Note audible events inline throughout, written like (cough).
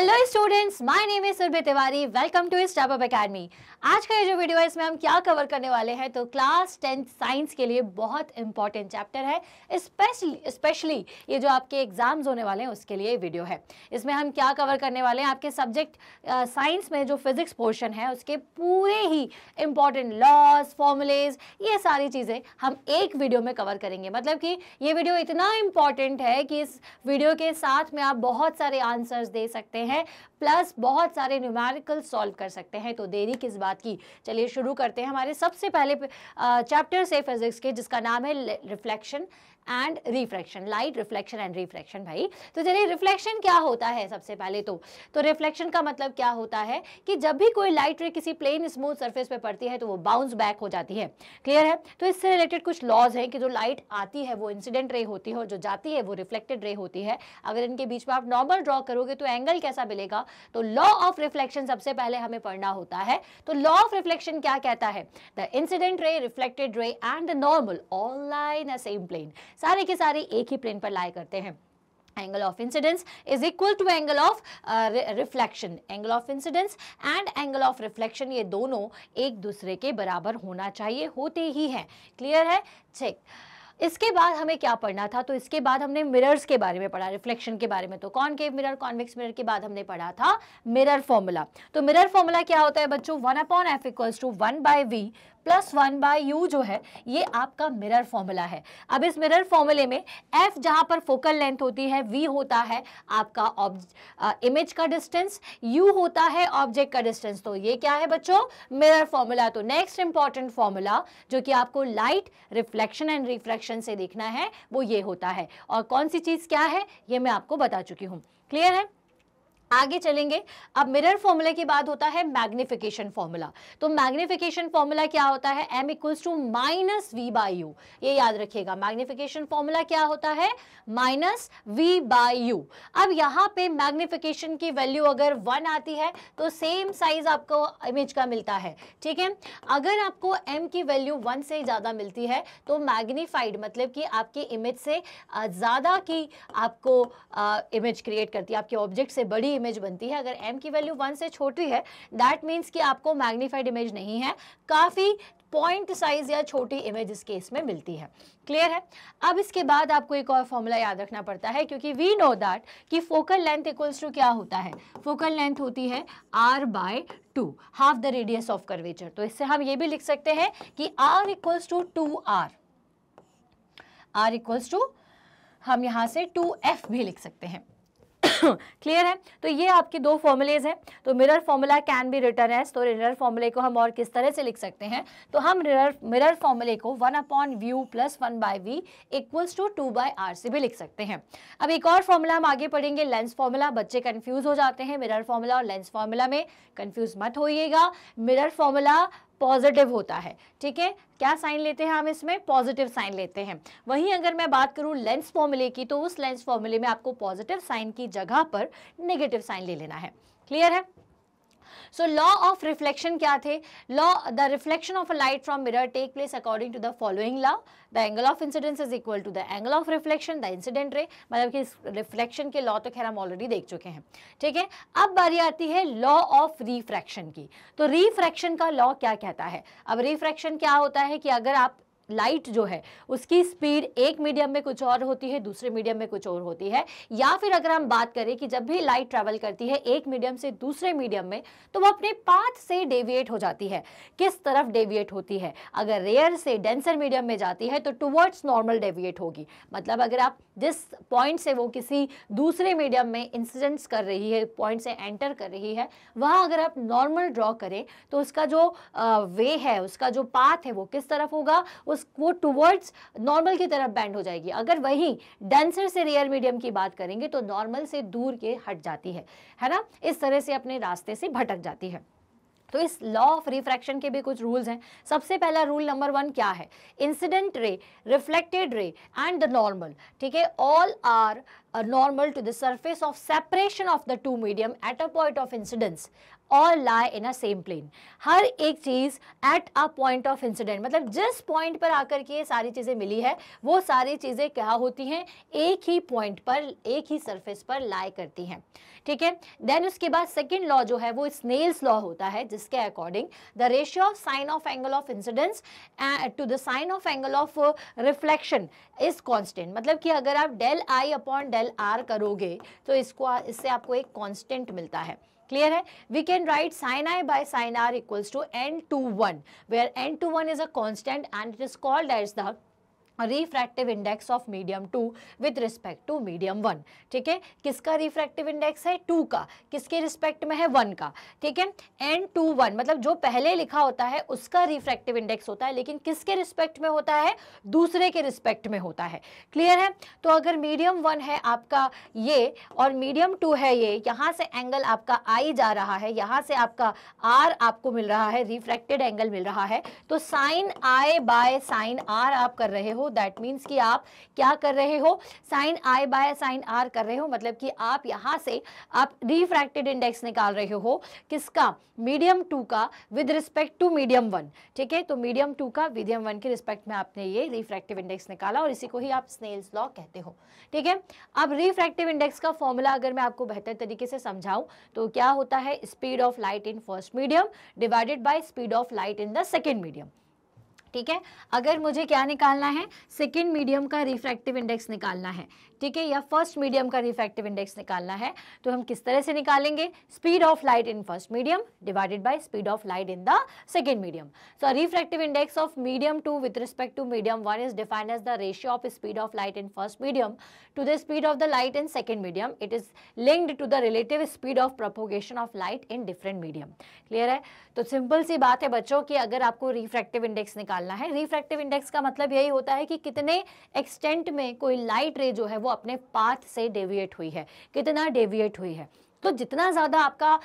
Hello students my name is Surbhi Tiwari welcome to stop up academy आज का ये जो वीडियो है इसमें हम क्या कवर करने वाले हैं तो क्लास टेंथ साइंस के लिए बहुत इंपॉर्टेंट चैप्टर है स्पेशली स्पेशली ये जो आपके एग्जाम्स होने वाले हैं उसके लिए वीडियो है इसमें हम क्या कवर करने वाले हैं आपके सब्जेक्ट साइंस uh, में जो फिजिक्स पोर्शन है उसके पूरे ही इंपॉर्टेंट लॉज फॉर्मुलेज ये सारी चीज़ें हम एक वीडियो में कवर करेंगे मतलब कि ये वीडियो इतना इम्पॉर्टेंट है कि इस वीडियो के साथ में आप बहुत सारे आंसर्स दे सकते हैं हैं प्लस बहुत सारे न्यूमेरिकल सॉल्व कर सकते हैं तो देरी किस बात की चलिए शुरू करते हैं हमारे सबसे पहले चैप्टर से फिजिक्स के जिसका नाम है reflection and reflection light reflection and reflection भाई तो चलिए रिफ्लेक्शन क्या होता है सबसे पहले तो तो रिफ्लेक्शन का मतलब क्या होता है कि जब भी कोई लाइट रे किसी प्लेन स्मूथ सरफेस पे पड़ती है तो वो बाउंस बैक हो जाती है क्लियर है तो इससे रिलेटेड कुछ लॉज हैं कि जो लाइट आती है वो इंसिडेंट रे होती है और जो जाती है वो रिफ्लेक्टेड रे होती है अगर इनके बीच में आप नॉर्मल ड्रॉ करोगे तो एंगल कैसा मिलेगा तो लॉ ऑफ रिफ्लेक्शन सबसे पहले हमें पढ़ना होता है तो लॉ ऑफ रिफ्लेक्शन क्या कहता है the incident ray reflected ray and the normal all line same plane सारे के सारे एक ही प्लेन पर लाए करते हैं angle of incidence is equal to angle of reflection angle of incidence and angle of reflection ये दोनों एक दूसरे के बराबर होना चाहिए होते ही हैं क्लियर है चेक इसके बाद हमें क्या पढ़ना था तो इसके बाद हमने मिरर्स के बारे में पढ़ा रिफ्लेक्शन के बारे में तो कौन कॉनकेव मिरर कॉन्वेक्स मिरर के बाद हमने पढ़ा था मिरर फॉर्मूला तो मिरर फॉर्मूला क्या होता है बच्चों one upon F equals to one by V plus one by U जो है ये आपका मिरर फॉर्मूला है अब इस मिरर फॉर्मूले में एफ जहां पर फोकल लेंथ होती है वी होता है आपका इमेज का डिस्टेंस यू होता है ऑब्जेक्ट का डिस्टेंस तो ये क्या है बच्चों मिरर फॉर्मूला तो नेक्स्ट इंपॉर्टेंट फॉर्मूला जो कि आपको लाइट रिफ्लेक्शन एंड रिफ्लेक्शन से देखना है वो ये होता है और कौन सी चीज़ क्या है ये मैं आपको बता चुकी हूँ क्लियर है आगे चलेंगे अब मिरर फॉर्मूला की बात होता है मैग्निफिकेशन फॉर्मूला तो मैग्निफिकेशन फॉर्मूला क्या होता है M equals to minus V by U ये याद रखिएगा मैग्निफिकेशन फॉर्मूला क्या होता है माइनस वी बाई यू अब यहां पे मैग्निफिकेशन की वैल्यू अगर वन आती है तो सेम साइज आपको इमेज का मिलता है ठीक है अगर आपको एम की वैल्यू वन से ज़्यादा मिलती है तो मैग्निफाइड मतलब कि आपकी इमेज से ज़्यादा की आपको इमेज क्रिएट करती है आपके ऑब्जेक्ट से बड़ी इमेज बनती है अगर एम की वैल्यू वन से छोटी है दैट मीन्स कि आपको मैग्नीफाइड इमेज नहीं है काफ़ी पॉइंट साइज या छोटी इमेज इस केस में मिलती है क्लियर है अब इसके बाद आपको एक और फॉर्मूला याद रखना पड़ता है क्योंकि वी नो दैट कि फोकल लेंथ इक्वल्स टू क्या होता है फोकल लेंथ होती है R by two half the radius of curvature तो इससे हम ये भी लिख सकते हैं कि R equals to two R R equals to हम यहाँ से टू एफ भी लिख सकते हैं क्लियर है तो ये आपके दो फॉर्मूलेज हैं तो mirror formula can be written as तो मिरर फॉर्मूले को हम और किस तरह से लिख सकते हैं तो हम मिरर मिरर फॉर्मूले को one upon U plus one by V equals to two by R से भी लिख सकते हैं अब एक और फॉर्मूला हम आगे पढ़ेंगे लेंस फॉर्मूला बच्चे कन्फ्यूज हो जाते हैं मिरर फॉर्मूला और लेंस फॉर्मूला में कन्फ्यूज मत होइएगा मिरर फॉर्मूला पॉजिटिव होता है ठीक है क्या साइन लेते हैं हम इसमें पॉजिटिव साइन लेते हैं वहीं अगर मैं बात करूं लेंस फॉर्मूले की तो उस लेंस फॉर्मूले में आपको पॉजिटिव साइन की जगह पर नेगेटिव साइन ले लेना है क्लियर है सो लॉ ऑफ रिफ्लेक्शन क्या थे law the reflection of a light from mirror take place according to the following law the angle of incidence is equal to the angle of reflection the incident ray मतलब कि reflection के law तो खैर हम already देख चुके हैं ठीक है अब बारी आती है लॉ ऑफ रिफ्रैक्शन की तो रिफ्रैक्शन का लॉ क्या कहता है अब रिफ्रैक्शन क्या होता है कि अगर आप लाइट जो है उसकी स्पीड एक मीडियम में कुछ और होती है दूसरे मीडियम में कुछ और होती है या फिर अगर हम बात करें कि जब भी लाइट ट्रेवल करती है एक मीडियम से दूसरे मीडियम में तो वह अपने पाथ से डेविएट हो जाती है किस तरफ डेविएट होती है अगर रेयर से डेंसर मीडियम में जाती है तो टूवर्ड्स नॉर्मल डेविएट होगी मतलब अगर आप जिस पॉइंट से वो किसी दूसरे मीडियम में इंसिडेंट्स कर रही है पॉइंट से एंटर कर रही है वह अगर आप नॉर्मल ड्रॉ करें तो उसका जो वे है उसका जो पाथ है वो किस तरफ होगा उस वो टूवर्ड्स नॉर्मल की तरफ बैंड हो जाएगी अगर वही डेंसर से रेयर मीडियम की बात करेंगे तो नॉर्मल से दूर के हट जाती है है ना इस तरह से अपने रास्ते से भटक जाती है तो इस लॉ ऑफ रिफ्रैक्शन के भी कुछ रूल्स हैं सबसे पहला रूल नंबर वन क्या है incident ray reflected ray and the normal ठीक है all are normal to the surface of separation of the two medium at a point of incidence all lie in a same plane हर एक चीज़ at a point of incident मतलब जिस point पर आकर के ये सारी चीज़ें मिली है वो सारी चीज़ें क्या होती हैं एक ही पॉइंट पर एक ही सरफेस पर लाई करती हैं ठीक है देन उसके बाद सेकेंड लॉ जो है वो स्नेल्स लॉ होता है जिसके according the ratio of sine of angle of incidence to the sine of angle of reflection is constant मतलब कि अगर आप del I upon del R करोगे तो इसको इससे आपको एक कॉन्स्टेंट मिलता है clear we can write sin i by sin r equals to n to 1 where n to 1 is a constant and it is called as the refractive index of medium two with respect to medium one ठीक है किसका refractive index है to का किसके respect में है one का ठीक है एन टू वन मतलब जो पहले लिखा होता है उसका रिफ्रैक्टिव इंडेक्स होता है लेकिन किसके रिस्पेक्ट में होता है दूसरे के रिस्पेक्ट में होता है क्लियर है तो अगर मीडियम वन है आपका ये और मीडियम टू है ये यहाँ से एंगल आपका आई जा रहा है यहाँ से आपका आर आपको मिल रहा है रिफ्रैक्टेड एंगल मिल रहा है तो sine I by sine R आप कर रहे हो दैट मीन्स कि आप क्या कर रहे हो sine I by sine R कर रहे हो मतलब कि आप यहाँ से आप रिफ्रैक्टेड इंडेक्स निकाल रहे हो किसका मीडियम टू का with respect to medium one ठीक है तो मीडियम टू का मीडियम वन के रिस्पेक्ट में आपने ये रिफ्रैक्टिव इंडेक्स निकाला और इसी को ही आप स्नेल्स लॉ कहते हो ठीक है अब रिफ्रैक्टिव इंडेक्स का फॉर्मूला अगर मैं आपको बेहतर तरीके से समझाऊं तो क्या होता है speed of light in first medium divided by speed of light in the second medium ठीक है अगर मुझे क्या निकालना है सेकेंड मीडियम का रिफ्रैक्टिव इंडेक्स निकालना है ठीक है या फर्स्ट मीडियम का रिफ्रैक्टिव इंडेक्स निकालना है तो हम किस तरह से निकालेंगे speed of light in first medium divided by speed of light in the second medium so refractive index of medium to with respect to medium one is defined as the ratio of speed of light in first medium to the speed of the light in second medium it is linked to the relative speed of propagation of light in different medium clear है तो simple सी बात है बच्चों की अगर आपको refractive index निकाल निकालना है रिफ्रैक्टिव इंडेक्स का मतलब यही होता है कि कितने एक्सटेंट में कोई लाइट रे जो है वो अपने पाथ से डेविएट हुई है कितना डेविएट हुई है तो जितना ज़्यादा आपका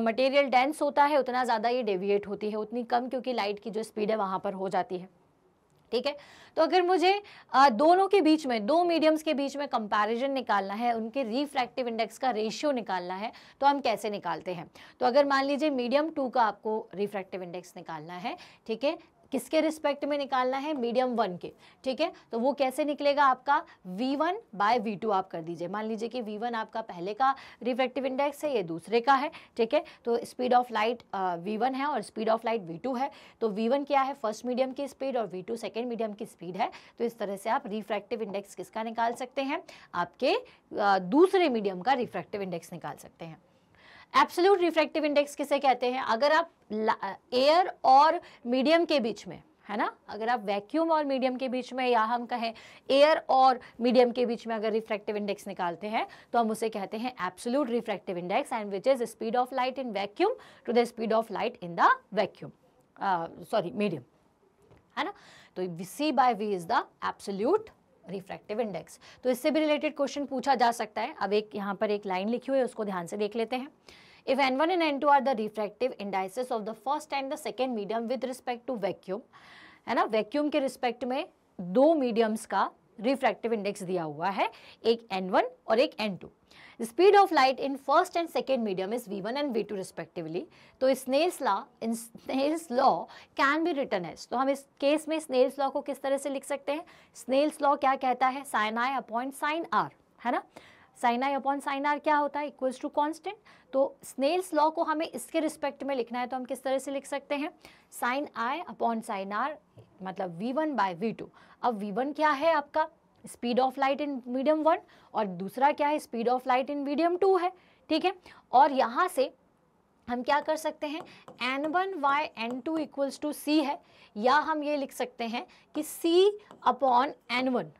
मटेरियल डेंस होता है उतना ज़्यादा ये डेविएट होती है उतनी कम क्योंकि लाइट की जो स्पीड है वहाँ पर हो जाती है ठीक है तो अगर मुझे आ, दोनों के बीच में दो मीडियम्स के बीच में कंपैरिजन निकालना है उनके रिफ्रैक्टिव इंडेक्स का रेशियो निकालना है तो हम कैसे निकालते हैं तो अगर मान लीजिए मीडियम टू का आपको रिफ्रैक्टिव इंडेक्स निकालना है ठीक है किसके रिस्पेक्ट में निकालना है मीडियम वन के ठीक है तो वो कैसे निकलेगा आपका V one by V two आप कर दीजिए मान लीजिए कि वी वन आपका पहले का रिफ्लेक्टिव इंडेक्स है ये दूसरे का है ठीक है तो speed of light V one है और speed of light V two है तो वी वन क्या है फर्स्ट मीडियम की स्पीड और वी टू सेकेंड मीडियम की स्पीड है तो इस तरह से आप रिफ्रैक्टिव इंडेक्स किसका निकाल सकते हैं आपके दूसरे मीडियम का रिफ्रैक्टिव इंडेक्स निकाल सकते हैं एब्सोल्यूट रिफ्रैक्टिव इंडेक्स किसे कहते हैं अगर आप एयर और मीडियम के बीच में है ना अगर आप वैक्यूम और मीडियम के बीच में या हम कहें एयर और मीडियम के बीच में अगर रिफ्रैक्टिव इंडेक्स निकालते हैं तो हम उसे कहते हैं absolute refractive index and which is speed of light in vacuum to the speed of light in the vacuum sorry medium है ना तो C by V is the absolute refractive index तो इससे भी रिलेटेड क्वेश्चन पूछा जा सकता है अब एक यहाँ पर एक लाइन लिखी हुई है उसको ध्यान से देख लेते हैं if N one and N two are the refractive indices of the first and the second medium with respect to vacuum है ना वैक्यूम के रिस्पेक्ट में दो मीडियम्स का रिफ्रैक्टिव इंडेक्स दिया हुआ है एक एन वन और एक N two The speed of light in first and second medium is v1 and v2 respectively. तो Snell's law Snell's law can be written as तो हम इस केस में स्नेल्स लॉ को किस तरह से लिख सकते हैं स्नेल्स लॉ क्या कहता है sine I upon sine R है ना sine I upon sine R क्या होता है इक्वल्स टू कॉन्स्टेंट तो स्नेल्स लॉ को हमें इसके रिस्पेक्ट में लिखना है तो हम किस तरह से लिख सकते हैं sine I upon sine R मतलब V one by V two अब वी वन क्या है आपका speed of light in medium one और दूसरा क्या है speed of light in medium two है ठीक है और यहाँ से हम क्या कर सकते हैं N one Y N two equals to C है या हम ये लिख सकते हैं कि सी अपॉन एन वन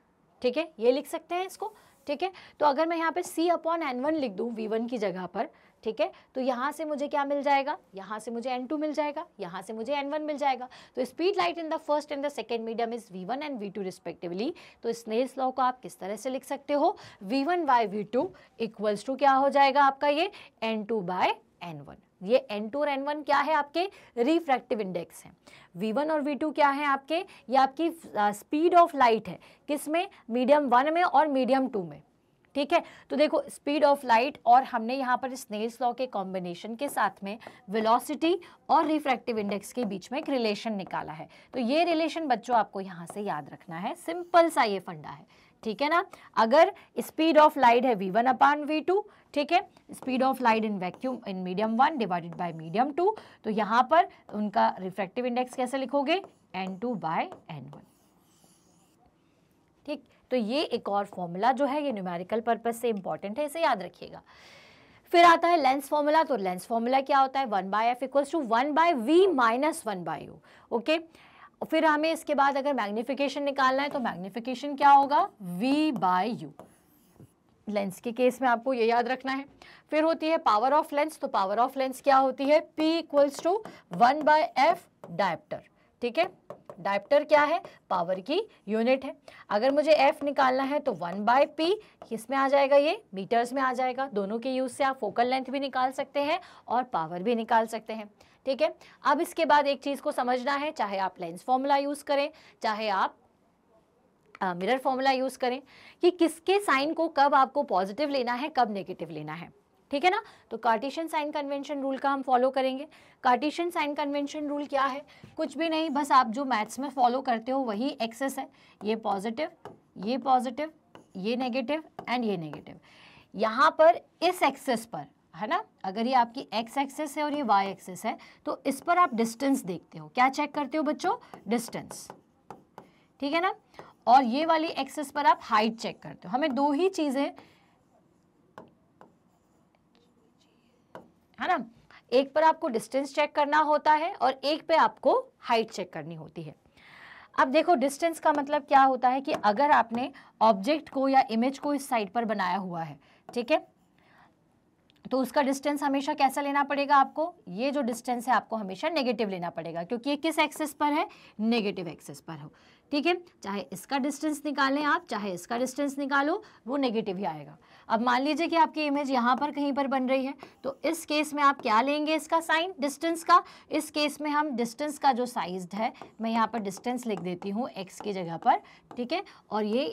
ठीक है ये लिख सकते हैं इसको ठीक है तो अगर मैं यहाँ पे सी अपॉन एन वन लिख दूँ वी वन की जगह पर ठीक है तो यहाँ से मुझे क्या मिल जाएगा यहाँ से मुझे एन टू मिल जाएगा यहाँ से मुझे एन वन मिल जाएगा तो speed light in the first and the second medium is V one and V two respectively तो स्नेल्स लॉ को आप किस तरह से लिख सकते हो V one by V two equals to क्या हो जाएगा आपका ये N two by N one ये एन टू और एन वन क्या है आपके रिफ्रैक्टिव इंडेक्स हैं वी वन और वी टू क्या है आपके ये आपकी स्पीड ऑफ लाइट है किस में मीडियम वन में और मीडियम टू में ठीक है तो देखो स्पीड ऑफ लाइट और हमने यहाँ पर स्नेल्स लॉ के कॉम्बिनेशन के साथ में वेलोसिटी और रिफ्रैक्टिव इंडेक्स के बीच में एक रिलेशन निकाला है तो ये रिलेशन बच्चों आपको यहाँ से याद रखना है सिंपल सा ये फंडा है ठीक है ना अगर स्पीड ऑफ लाइट है V one upon V two ठीक है speed of light in vacuum in medium one divided by medium two तो यहाँ पर उनका रिफ्रैक्टिव इंडेक्स कैसे लिखोगे N two by N one ठीक तो ये एक और फॉर्मूला जो है ये न्यूमेरिकल पर्पज से इंपॉर्टेंट है इसे याद रखिएगा फिर आता है लेंस फॉर्मूला तो लेंस फॉर्मूला क्या होता है one by F equals to one by V minus one by U okay फिर हमें इसके बाद अगर मैग्निफिकेशन निकालना है तो मैग्निफिकेशन क्या होगा वी बाय यू लेंस के केस में आपको ये याद रखना है फिर होती है पावर ऑफ लेंस तो पावर ऑफ लेंस क्या होती है P equals to one by F dioptre ठीक है डायप्टर क्या है पावर की यूनिट है अगर मुझे एफ निकालना है तो वन बाय पी किस में आ जाएगा ये मीटर्स में आ जाएगा दोनों के यूज़ से आप फोकल लेंथ भी निकाल सकते हैं और पावर भी निकाल सकते हैं ठीक है अब इसके बाद एक चीज़ को समझना है चाहे आप लेंस फॉर्मूला यूज़ करें चाहे आप मिरर फॉर्मूला यूज़ करें कि किसके साइन को कब आपको पॉजिटिव लेना है कब नेगेटिव लेना है ठीक है ना तो कार्टिशियन साइन कन्वेंशन रूल का हम फॉलो करेंगे कार्टिशियन साइन कन्वेंशन रूल क्या है कुछ भी नहीं बस आप जो मैथ्स में फॉलो करते हो वही एक्सेस है ये पॉजिटिव ये पॉजिटिव ये नेगेटिव एंड ये नेगेटिव यहाँ पर इस एक्सेस पर है ना अगर ये आपकी एक्स एक्सेस है और ये वाई एक्सेस है तो इस पर आप डिस्टेंस देखते हो क्या चेक करते हो बच्चों डिस्टेंस ठीक है ना और ये वाली एक्सेस पर आप हाइट चेक करते हो हमें दो ही चीज़ें है ना एक पर आपको डिस्टेंस चेक करना होता है और एक पे आपको हाइट चेक करनी होती है अब देखो डिस्टेंस का मतलब क्या होता है कि अगर आपने ऑब्जेक्ट को या इमेज को इस साइड पर बनाया हुआ है ठीक है तो उसका डिस्टेंस हमेशा कैसा लेना पड़ेगा आपको ये जो डिस्टेंस है आपको हमेशा नेगेटिव लेना पड़ेगा क्योंकि ये किस एक्सेस पर है नेगेटिव एक्सेस पर हो ठीक है चाहे इसका डिस्टेंस निकालें आप चाहे इसका डिस्टेंस निकालो वो नेगेटिव ही आएगा अब मान लीजिए कि आपकी इमेज यहाँ पर कहीं पर बन रही है तो इस केस में आप क्या लेंगे इसका साइन डिस्टेंस का इस केस में हम डिस्टेंस का जो साइज है मैं यहाँ पर डिस्टेंस लिख देती हूँ एक्स की जगह पर ठीक है और ये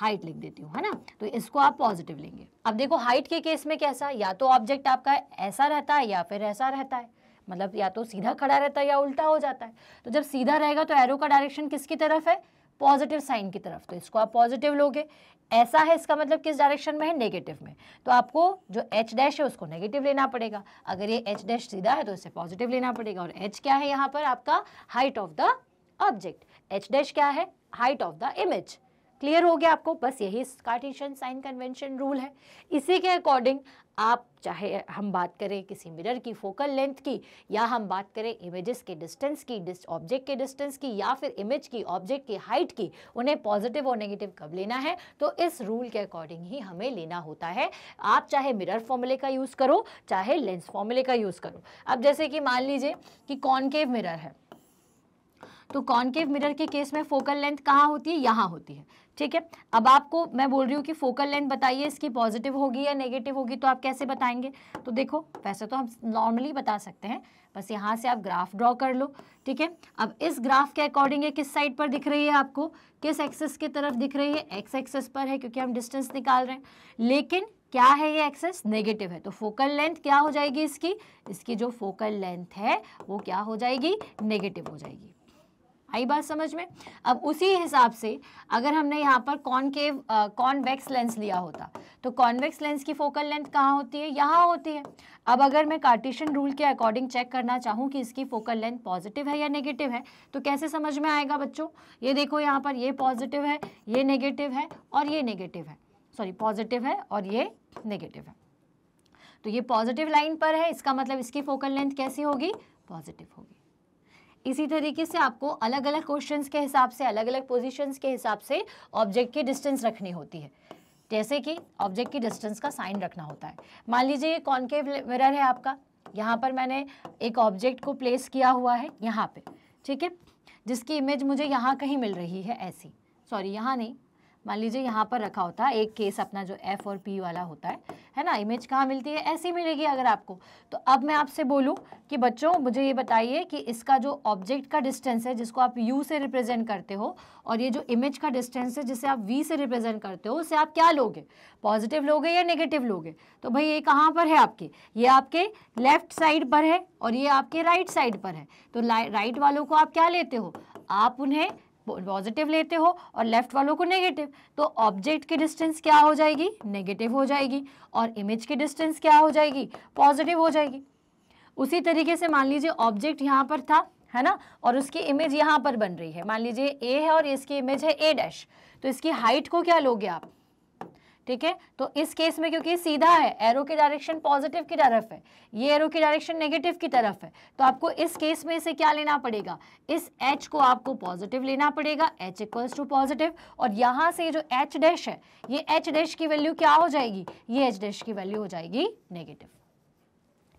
हाइट लिख देती हूँ है ना तो इसको आप पॉजिटिव लेंगे अब देखो हाइट के केस में कैसा या तो ऑब्जेक्ट आपका ऐसा रहता है या फिर ऐसा रहता है मतलब या तो सीधा खड़ा रहता है या उल्टा हो जाता है तो जब सीधा रहेगा तो एरो का डायरेक्शन किसकी तरफ है पॉजिटिव साइन की तरफ तो इसको आप पॉजिटिव लोगे ऐसा है इसका मतलब किस डायरेक्शन में है नेगेटिव में तो आपको जो एच डैश है उसको नेगेटिव लेना पड़ेगा अगर ये एच डैश सीधा है तो इसे पॉजिटिव लेना पड़ेगा और एच क्या है यहाँ पर आपका height of the object H dash क्या है height of the image clear हो गया आपको बस यही कार्टेशियन साइन कन्वेंशन रूल है इसी के अकॉर्डिंग आप चाहे हम बात करें किसी मिरर की फोकल लेंथ की या हम बात करें इमेजेस के डिस्टेंस की ऑब्जेक्ट के डिस्टेंस की या फिर इमेज की ऑब्जेक्ट की हाइट की उन्हें पॉजिटिव और नेगेटिव कब लेना है तो इस रूल के अकॉर्डिंग ही हमें लेना होता है आप चाहे मिरर फॉर्मूले का यूज़ करो चाहे लेंस फॉर्मूले का यूज़ करो अब जैसे कि मान लीजिए कि कॉनकेव मिरर है तो कॉनकेव मिरर के केस में फोकल लेंथ कहाँ होती है यहाँ होती है ठीक है अब आपको मैं बोल रही हूँ कि फोकल लेंथ बताइए इसकी पॉजिटिव होगी या नेगेटिव होगी तो आप कैसे बताएंगे तो देखो वैसे तो हम नॉर्मली बता सकते हैं बस यहाँ से आप ग्राफ ड्रॉ कर लो ठीक है अब इस ग्राफ के अकॉर्डिंग ये किस साइड पर दिख रही है आपको किस एक्सेस की तरफ दिख रही है एक्स एक्सेस पर है क्योंकि हम डिस्टेंस निकाल रहे हैं लेकिन क्या है ये एक्सेस नेगेटिव है तो फोकल लेंथ क्या हो जाएगी इसकी इसकी जो फोकल लेंथ है वो क्या हो जाएगी नेगेटिव हो जाएगी आई बात समझ में अब उसी हिसाब से अगर हमने यहाँ पर कॉनकेव कॉन्वेक्स लेंस लिया होता तो कॉन्वेक्स लेंस की फोकल लेंथ कहाँ होती है यहाँ होती है अब अगर मैं कार्टिशन रूल के अकॉर्डिंग चेक करना चाहूँ कि इसकी फोकल लेंथ पॉजिटिव है या नेगेटिव है तो कैसे समझ में आएगा बच्चों ये देखो यहाँ पर ये पॉजिटिव है ये नेगेटिव है और ये नेगेटिव है सॉरी पॉजिटिव है और ये नेगेटिव है तो ये पॉजिटिव लाइन पर है इसका मतलब इसकी फोकल लेंथ कैसी होगी पॉजिटिव होगी इसी तरीके से आपको अलग अलग क्वेश्चन के हिसाब से अलग अलग पोजिशन के हिसाब से ऑब्जेक्ट की डिस्टेंस रखनी होती है जैसे कि ऑब्जेक्ट की डिस्टेंस का साइन रखना होता है मान लीजिए ये कॉन्केव मिरर है आपका यहाँ पर मैंने एक ऑब्जेक्ट को प्लेस किया हुआ है यहाँ पे ठीक है जिसकी इमेज मुझे यहाँ कहीं मिल रही है ऐसी सॉरी यहाँ नहीं मान लीजिए यहाँ पर रखा होता है एक केस अपना जो एफ और पी वाला होता है है ना इमेज कहाँ मिलती है ऐसी मिलेगी अगर आपको तो अब मैं आपसे बोलूँ कि बच्चों मुझे ये बताइए कि इसका जो ऑब्जेक्ट का डिस्टेंस है जिसको आप यू से रिप्रेजेंट करते हो और ये जो इमेज का डिस्टेंस है जिसे आप वी से रिप्रेजेंट करते हो उसे आप क्या लोगे पॉजिटिव लोगे या नेगेटिव लोगे तो भाई ये कहाँ पर है आपके ये आपके लेफ्ट साइड पर है और ये आपके राइट साइड पर है तो राइट वालों को आप क्या लेते हो आप उन्हें पॉजिटिव लेते हो और लेफ्ट वालों को नेगेटिव तो ऑब्जेक्ट की डिस्टेंस क्या हो जाएगी नेगेटिव हो जाएगी और इमेज की डिस्टेंस क्या हो जाएगी पॉजिटिव हो जाएगी उसी तरीके से मान लीजिए ऑब्जेक्ट यहाँ पर था है ना और उसकी इमेज यहाँ पर बन रही है मान लीजिए ए है और इसकी इमेज है ए डैश तो इसकी हाइट को क्या लोगे आप ठीक है तो इस केस में क्योंकि सीधा है एरो की डायरेक्शन पॉजिटिव की तरफ है ये एरो की डायरेक्शन नेगेटिव की तरफ है तो आपको इस केस में इसे क्या लेना पड़ेगा इस एच को आपको पॉजिटिव लेना पड़ेगा एच इक्वल्स टू पॉजिटिव और यहाँ से जो एच डैश है ये एच डैश की वैल्यू क्या हो जाएगी ये एच डैश की वैल्यू हो जाएगी नेगेटिव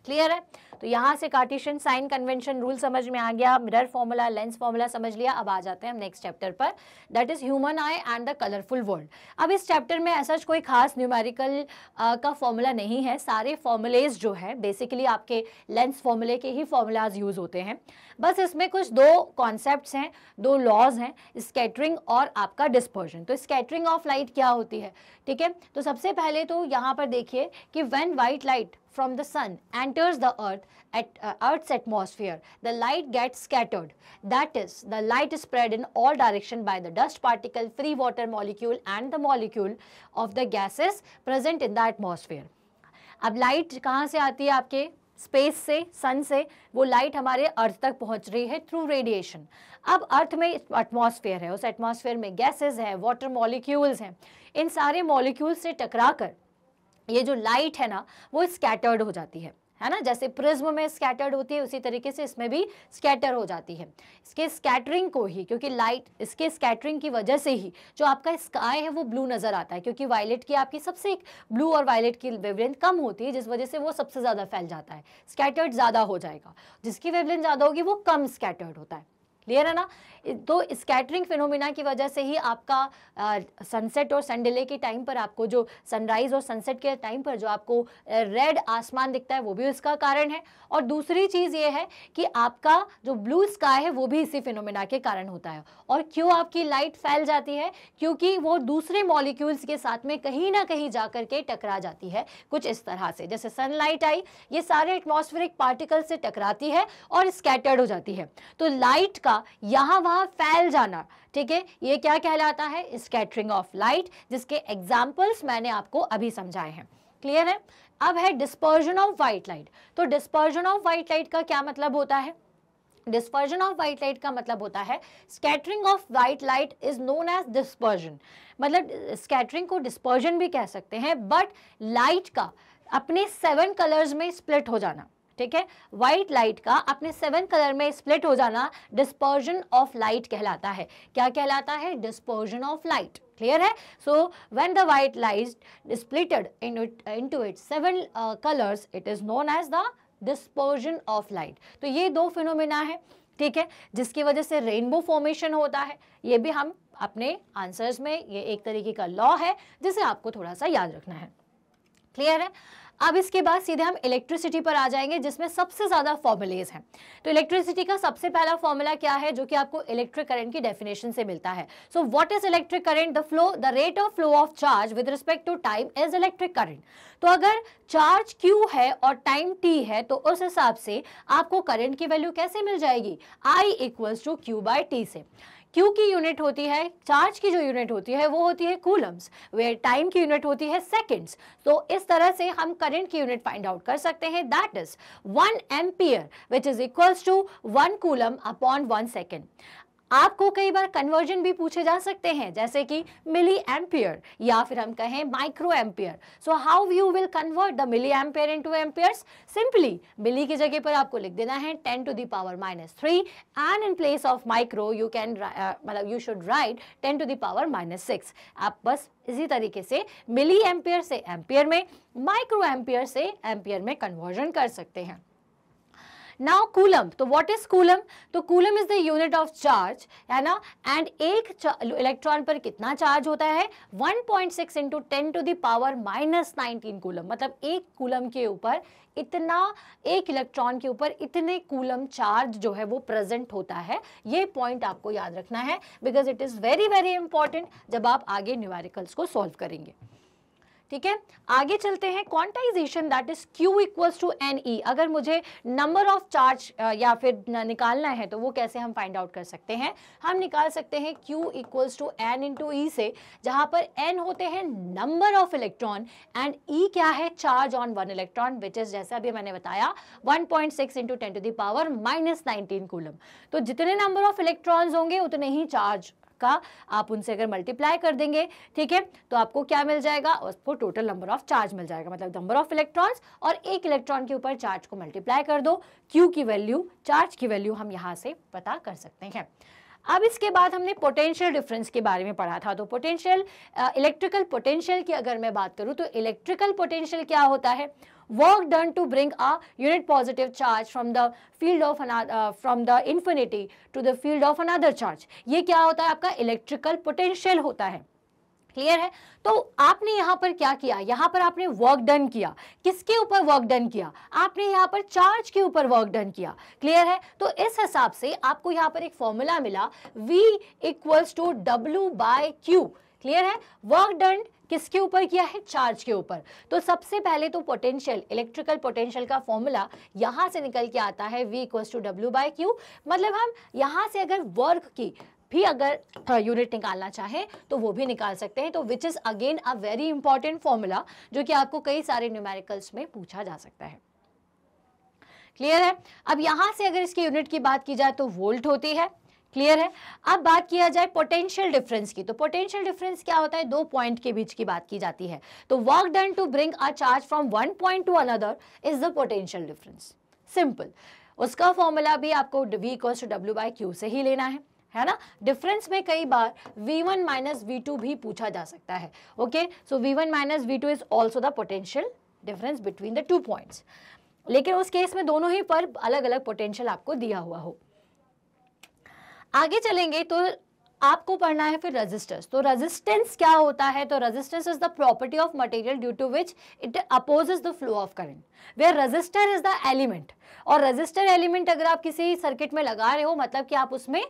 क्लियर है तो यहाँ से कार्टिशियन साइन कन्वेंशन रूल समझ में आ गया मिरर फॉर्मूला लेंस फॉर्मूला समझ लिया अब आ जाते हैं हम नेक्स्ट चैप्टर पर that is human eye and the colourful world अब इस चैप्टर में ऐसा कोई खास न्यूमेरिकल का फॉर्मूला नहीं है सारे फॉर्मुलेज जो है बेसिकली आपके लेंस फॉर्मूले के ही फॉर्मूलाज यूज़ होते हैं बस इसमें कुछ दो कॉन्सेप्ट हैं दो लॉज हैं स्केटरिंग और आपका डिस्पर्जन तो स्कैटरिंग ऑफ लाइट क्या होती है ठीक है तो सबसे पहले तो यहाँ पर देखिए कि when white light from the sun enters the earth at uh, earth's atmosphere the light gets scattered that is the light is spread in all direction by the dust particle free water molecule and the molecule of the gases present in the atmosphere ab light kahan se aati hai aapke space से sun से वो light हमारे अर्थ तक पहुंच रही है through radiation अब अर्थ में एटमॉस्फेयर है उस एटमॉस्फेयर में गैसेस हैं वाटर मॉलिक्यूल्स हैं इन सारे मॉलिक्यूल्स से टकराकर ये जो लाइट है ना वो स्कैटर्ड हो जाती है है ना जैसे प्रिज्म में स्कैटर्ड होती है उसी तरीके से इसमें भी स्कैटर हो जाती है इसके स्कैटरिंग को ही क्योंकि लाइट इसके स्कैटरिंग की वजह से ही जो आपका स्काई है वो ब्लू नज़र आता है क्योंकि वायलेट की आपकी सबसे एक ब्लू और वायलेट की वेवलेंथ कम होती है जिस वजह से वो सबसे ज़्यादा फैल जाता है स्कैटर्ड ज़्यादा हो जाएगा जिसकी वेवलेंथ ज़्यादा होगी वो कम स्कैटर्ड होता है क्लियर है ना तो स्कैटरिंग फिनोमिना की वजह से ही आपका सनसेट और सनडिले के टाइम पर आपको जो सनराइज और सनसेट के टाइम पर जो आपको रेड आसमान दिखता है वो भी उसका कारण है और दूसरी चीज़ ये है कि आपका जो ब्लू स्काई है वो भी इसी फिनोमिना के कारण होता है और क्यों आपकी लाइट फैल जाती है क्योंकि वो दूसरे मॉलिक्यूल्स के साथ में कहीं ना कहीं जा करके टकरा जाती है कुछ इस तरह से जैसे सनलाइट आई ये सारे एटमोस्फेरिक पार्टिकल से टकराती है और स्कैटर्ड हो जाती है तो लाइट का यहाँ वहाँ का फैल जाना ठीक है ये क्या कहलाता है स्कैटरिंग ऑफ लाइट जिसके एग्जाम्पल्स मैंने आपको अभी समझाए हैं क्लियर है अब है डिस्पर्जन ऑफ व्हाइट लाइट तो डिस्पर्जन ऑफ व्हाइट लाइट का क्या मतलब होता है डिस्पर्जन ऑफ व्हाइट लाइट का मतलब होता है scattering of white light is known as dispersion मतलब स्कैटरिंग को डिस्पर्जन भी कह सकते हैं बट लाइट का अपने सेवन कलर्स में स्प्लिट हो जाना ठीक है व्हाइट लाइट का अपने सेवन कलर में स्प्लिट हो जाना डिस्पर्जन ऑफ लाइट कहलाता है क्या कहलाता है डिस्पर्जन ऑफ लाइट क्लियर है so when the white light splitted in into it seven colours it is known as the dispersion of light तो ये दो फिनोमिना है ठीक है जिसकी वजह से रेनबो फॉर्मेशन होता है ये भी हम अपने आंसर्स में ये एक तरीके का लॉ है जिसे आपको थोड़ा सा याद रखना है क्लियर है अब इसके बाद सीधे हम इलेक्ट्रिसिटी पर आ जाएंगे जिसमें सबसे ज़्यादा फॉर्मुलेज हैं तो इलेक्ट्रिसिटी का सबसे पहला फॉर्मूला क्या है जो कि आपको इलेक्ट्रिक करंट की डेफिनेशन से मिलता है so what is electric current the flow the rate of flow of charge with respect to time is electric current तो अगर चार्ज क्यू है और टाइम टी है तो उस हिसाब से आपको करंट की वैल्यू कैसे मिल जाएगी I equals to Q by T से क्यू की यूनिट होती है चार्ज की जो यूनिट होती है वो होती है कूलम्स वे टाइम की यूनिट होती है सेकेंड्स तो इस तरह से हम करंट की यूनिट फाइंड आउट कर सकते हैं that is one ampere which is equals to one coulomb upon one second आपको कई बार कन्वर्जन भी पूछे जा सकते हैं जैसे कि मिली एम्पियर या फिर हम कहें micro ampere so how you will convert the milli ampere into amperes simply milli की जगह पर आपको लिख देना है ten to the power minus three and in place of micro you can मतलब you should write ten to the power minus six आप बस इसी तरीके से मिली एम्पियर से एम्पियर में माइक्रो एम्पियर से एम्पियर में कन्वर्जन कर सकते हैं नाउ कूलम तो व्हाट इज कूलम तो coulomb is the unit of charge है ना एंड एक इलेक्ट्रॉन पर कितना चार्ज होता है 1.6 point six into ten to the power minus nineteen coulomb मतलब एक कूलम के ऊपर इतना एक इलेक्ट्रॉन के ऊपर इतने कूलम चार्ज जो है वो प्रेजेंट होता है ये पॉइंट आपको याद रखना है because it is very very important जब आप आगे न्यूमेरिकल्स को सॉल्व करेंगे ठीक है आगे चलते हैं quantization that is Q equals to N E अगर मुझे नंबर ऑफ चार्ज या फिर निकालना है तो वो कैसे हम फाइंड आउट कर सकते हैं हम निकाल सकते हैं Q equals to N into E से जहां पर एन होते हैं number of electron and E क्या है charge on one electron which is जैसे अभी मैंने बताया one point six into ten to the power minus nineteen coulomb तो जितने नंबर ऑफ इलेक्ट्रॉन होंगे उतने ही चार्ज का आप उनसे अगर मल्टीप्लाई कर देंगे ठीक है तो आपको क्या मिल जाएगा उसको टोटल नंबर ऑफ चार्ज मिल जाएगा मतलब नंबर ऑफ इलेक्ट्रॉन्स और एक इलेक्ट्रॉन के ऊपर चार्ज को मल्टीप्लाई कर दो क्यू की वैल्यू चार्ज की वैल्यू हम यहाँ से पता कर सकते हैं अब इसके बाद हमने पोटेंशियल डिफरेंस के बारे में पढ़ा था तो पोटेंशियल इलेक्ट्रिकल पोटेंशियल की अगर मैं बात करूँ तो इलेक्ट्रिकल पोटेंशियल क्या होता है work done to bring a unit positive charge from the field of another uh, from the infinity to the field of another charge ये क्या होता है आपका electrical potential होता है क्लियर है तो आपने यहाँ पर क्या किया यहां पर आपने वर्क डन किया किसके ऊपर वर्क डन किया आपने यहां पर चार्ज के ऊपर वर्क डन किया क्लियर है तो इस हिसाब से आपको यहां पर एक फॉर्मूला मिला V equals to W by Q clear है वर्क डन किसके ऊपर किया है चार्ज के ऊपर तो सबसे पहले तो पोटेंशियल इलेक्ट्रिकल पोटेंशियल का फॉर्मूला यहाँ से निकल के आता है V equals to W by Q मतलब हम यहाँ से अगर वर्क की भी अगर यूनिट निकालना चाहें तो वो भी निकाल सकते हैं तो which is again a very important formula जो कि आपको कई सारे न्यूमेरिकल्स में पूछा जा सकता है क्लियर है अब यहां से अगर इसकी यूनिट की बात की जाए तो वोल्ट होती है क्लियर है अब बात किया जाए पोटेंशियल डिफरेंस की तो पोटेंशियल डिफरेंस क्या होता है दो पॉइंट के बीच की बात की जाती है तो work done to bring a charge from one point to another is the potential difference simple उसका फॉर्मूला भी आपको V equals to W by Q से ही लेना है है ना डिफरेंस में कई बार V1 वन माइनस वी भी पूछा जा सकता है okay so V1 one minus V is also the potential difference between the two points लेकिन उस केस में दोनों ही पर अलग अलग पोटेंशियल आपको दिया हुआ हो आगे चलेंगे तो आपको पढ़ना है फिर रेजिस्टेंस तो रेजिस्टेंस क्या होता है तो resistance is the property of material due to which it opposes the flow of current where resistor is the element और रेजिस्टर एलिमेंट अगर आप किसी सर्किट में लगा रहे हो मतलब कि आप उसमें